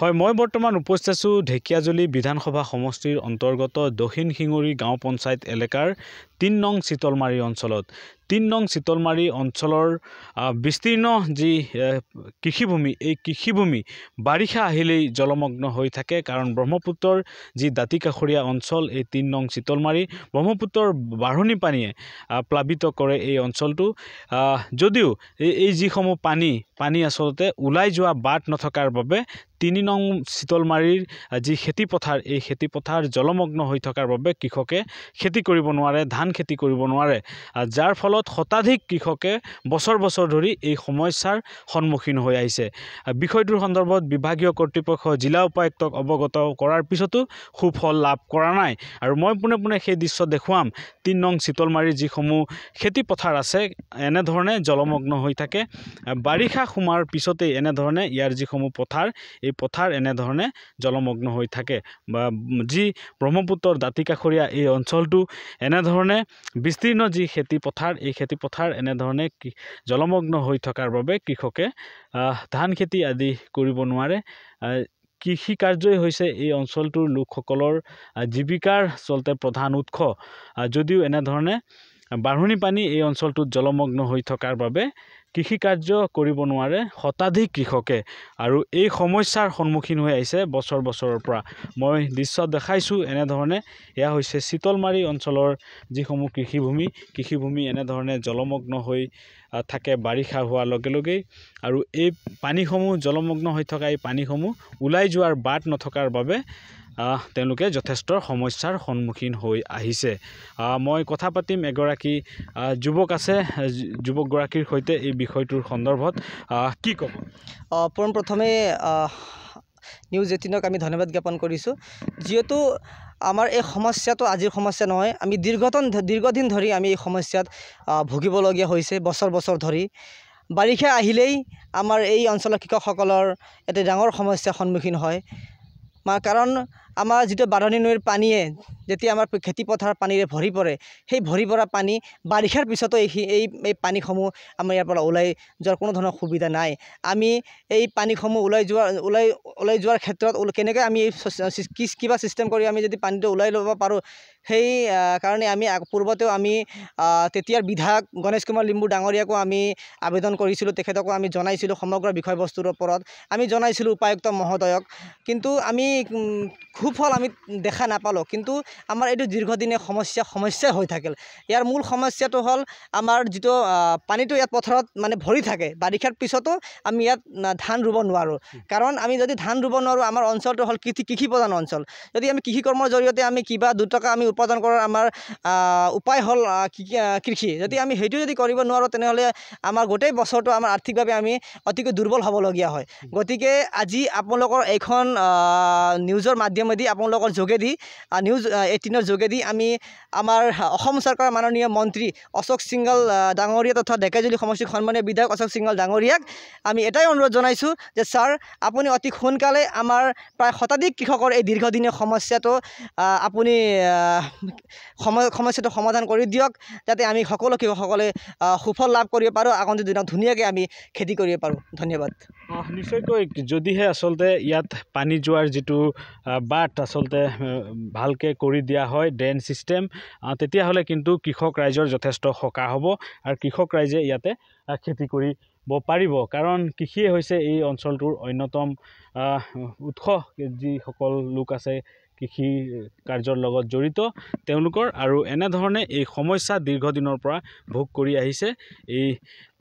হয় মই বৰ্তমান উপস্থিত আছোঁ ঢেকিয়াজুলি বিধানসভা সমষ্টিৰ অন্তৰ্গত দক্ষিণ শিঙৰি গাঁও পঞ্চায়ত এলেকাৰ তিন নং চিতলমাৰী অঞ্চলত তিন নং চিতলমাৰী অঞ্চলৰ বিস্তীৰ্ণ যি কৃষিভূমি এই কৃষিভূমি বাৰিষা আহিলেই জলমগ্ন হৈ থাকে কাৰণ ব্ৰহ্মপুত্ৰৰ যি দাঁতি কাষৰীয়া অঞ্চল এই তিন নং চিতলমাৰী ব্ৰহ্মপুত্ৰৰ বাঢ়নি পানীয়ে প্লাৱিত কৰে এই অঞ্চলটো যদিও এই যিসমূহ পানী পানী আচলতে ওলাই যোৱা বাট নথকাৰ বাবে তিনি নং চিতলমাৰীৰ যি খেতিপথাৰ এই খেতিপথাৰ জলমগ্ন হৈ থকাৰ বাবে কৃষকে খেতি কৰিব নোৱাৰে ধান খেতি কৰিব নোৱাৰে যাৰ ফলত শতাধিক কৃষকে বছৰ বছৰ ধৰি এই সমস্যাৰ সন্মুখীন হৈ আহিছে বিষয়টোৰ সন্দৰ্ভত বিভাগীয় কৰ্তৃপক্ষ জিলা উপায়ুক্তক অৱগত কৰাৰ পিছতো সুফল লাভ কৰা নাই আৰু মই পোনে পোনে সেই দৃশ্য দেখুৱাম তিনি নং চিতলমাৰীৰ যিসমূহ খেতিপথাৰ আছে এনেধৰণে জলমগ্ন হৈ থাকে বাৰিষা সোমাৰ পিছতেই এনেধৰণে ইয়াৰ যিসমূহ পথাৰ এই পথাৰ এনেধৰণে জলমগ্ন হৈ থাকে বা যি ব্ৰহ্মপুত্ৰৰ দাঁতি কাষৰীয়া এই অঞ্চলটো এনেধৰণে বিস্তীৰ্ণ যি খেতিপথাৰ এই খেতিপথাৰ এনেধৰণে জলমগ্ন হৈ থকাৰ বাবে কৃষকে ধান খেতি আদি কৰিব নোৱাৰে কৃষি কাৰ্যই হৈছে এই অঞ্চলটোৰ লোকসকলৰ জীৱিকাৰ আচলতে প্ৰধান উৎস যদিও এনেধৰণে বাঢ়নী পানী এই অঞ্চলটোত জলমগ্ন হৈ থকাৰ বাবে কৃষিকাৰ্য কৰিব নোৱাৰে শতাধিক কৃষকে আৰু এই সমস্যাৰ সন্মুখীন হৈ আহিছে বছৰ বছৰৰ পৰা মই দৃশ্য দেখাইছোঁ এনেধৰণে এয়া হৈছে চিতলমাৰী অঞ্চলৰ যিসমূহ কৃষিভূমি কৃষিভূমি এনেধৰণে জলমগ্ন হৈ থাকে বাৰিষা হোৱাৰ লগে লগেই আৰু এই পানীসমূহ জলমগ্ন হৈ থকা এই পানীসমূহ ওলাই যোৱাৰ বাট নথকাৰ বাবে তেওঁলোকে যথেষ্ট সমস্যাৰ সন্মুখীন হৈ আহিছে মই কথা পাতিম এগৰাকী যুৱক আছে যুৱকগৰাকীৰ সৈতে এই বিষয়টোৰ সন্দৰ্ভত কি ক'ব পোনপ্ৰথমে নিউজ এইটিনক আমি ধন্যবাদ জ্ঞাপন কৰিছোঁ যিহেতু আমাৰ এই সমস্যাটো আজিৰ সমস্যা নহয় আমি দীৰ্ঘতন দীৰ্ঘদিন ধৰি আমি এই সমস্যাত ভুগিবলগীয়া হৈছে বছৰ বছৰ ধৰি বাৰিষা আহিলেই আমাৰ এই অঞ্চলৰ কৃষকসকলৰ এটা ডাঙৰ সমস্যাৰ সন্মুখীন হয় কাৰণ আমাৰ যিটো বাদনী নৈৰ পানীয়ে যেতিয়া আমাৰ খেতি পথাৰ পানীৰে ভৰি পৰে সেই ভৰি পৰা পানী বাৰিষাৰ পিছতো এই এই এই পানীসমূহ আমাৰ ইয়াৰ পৰা ওলাই যোৱাৰ কোনো ধৰণৰ সুবিধা নাই আমি এই পানীসমূহ ওলাই যোৱা ওলাই ওলাই যোৱাৰ ক্ষেত্ৰত কেনেকৈ আমি এই কিবা ছিষ্টেম কৰি আমি যদি পানীটো ওলাই ল'ব পাৰোঁ সেই কাৰণে আমি পূৰ্বতেও আমি তেতিয়াৰ বিধায়ক গণেশ কুমাৰ লিম্বু ডাঙৰীয়াকো আমি আবেদন কৰিছিলোঁ তেখেতকো আমি জনাইছিলোঁ সমগ্ৰ বিষয়বস্তুৰ ওপৰত আমি জনাইছিলোঁ উপায়ুক্ত মহোদয়ক কিন্তু আমি সুফল আমি দেখা নাপালোঁ কিন্তু আমাৰ এইটো দীৰ্ঘদিনীয়া সমস্যা সমস্যাই হৈ থাকিল ইয়াৰ মূল সমস্যাটো হ'ল আমাৰ যিটো পানীটো ইয়াত পথাৰত মানে ভৰি থাকে বাৰিষাৰ পিছতো আমি ইয়াত ধান ৰুব নোৱাৰোঁ কাৰণ আমি যদি ধান ৰুব নোৱাৰোঁ আমাৰ অঞ্চলটো হ'ল কৃষি কৃষি প্ৰধান অঞ্চল যদি আমি কৃষি কৰ্মৰ জৰিয়তে আমি কিবা দুটকা আমি উৎপাদন কৰাৰ আমাৰ উপায় হ'ল কৃষি যদি আমি সেইটো যদি কৰিব নোৱাৰোঁ তেনেহ'লে আমাৰ গোটেই বছৰটো আমাৰ আৰ্থিকভাৱে আমি অতিকৈ দুৰ্বল হ'বলগীয়া হয় গতিকে আজি আপোনালোকৰ এইখন নিউজৰ মাধ্যম মাধ্যমেদি আপোনালোকৰ যোগেদি নিউজ এইটিনৰ যোগেদি আমি আমাৰ অসম চৰকাৰৰ মাননীয় মন্ত্ৰী অশোক সিংগল ডাঙৰীয়া তথা ডেকাজুলি সমষ্টিৰ সন্মানীয় বিধায়ক অশোক সিংগল ডাঙৰীয়াক আমি এটাই অনুৰোধ জনাইছোঁ যে ছাৰ আপুনি অতি সোনকালে আমাৰ প্ৰায় শতাধিক কৃষকৰ এই দীৰ্ঘদিনীয়া সমস্যাটো আপুনি সমস্যাটো সমাধান কৰি দিয়ক যাতে আমি সকলো কৃষকসকলে সুফল লাভ কৰিব পাৰোঁ আগন্তুক দিনত ধুনীয়াকৈ আমি খেতি কৰিব পাৰোঁ ধন্যবাদ নিশ্চয়কৈ যদিহে আচলতে ইয়াত পানী যোৱাৰ যিটো বাট আচলতে ভালকৈ কৰি দিয়া হয় ড্ৰেইন ছিষ্টেম তেতিয়াহ'লে কিন্তু কৃষক ৰাইজৰ যথেষ্ট সকাহ হ'ব আৰু কৃষক ৰাইজে ইয়াতে খেতি কৰিব পাৰিব কাৰণ কৃষিয়ে হৈছে এই অঞ্চলটোৰ অন্যতম উৎস যিসকল লোক আছে কৃষি কাৰ্যৰ লগত জড়িত তেওঁলোকৰ আৰু এনেধৰণে এই সমস্যা দীৰ্ঘদিনৰ পৰা ভোগ কৰি আহিছে এই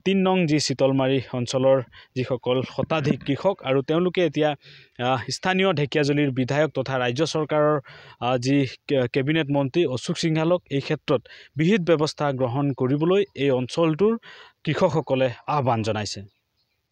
তিন নং যি শীতলমাৰী অঞ্চলৰ যিসকল শতাধিক কৃষক আৰু তেওঁলোকে এতিয়া স্থানীয় ঢেকীয়াজুলিৰ বিধায়ক তথা ৰাজ্য চৰকাৰৰ যি কেবিনেট মন্ত্ৰী অশোক সিংহালক এই ক্ষেত্ৰত বিহিত ব্যৱস্থা গ্ৰহণ কৰিবলৈ এই অঞ্চলটোৰ কৃষকসকলে আহ্বান জনাইছে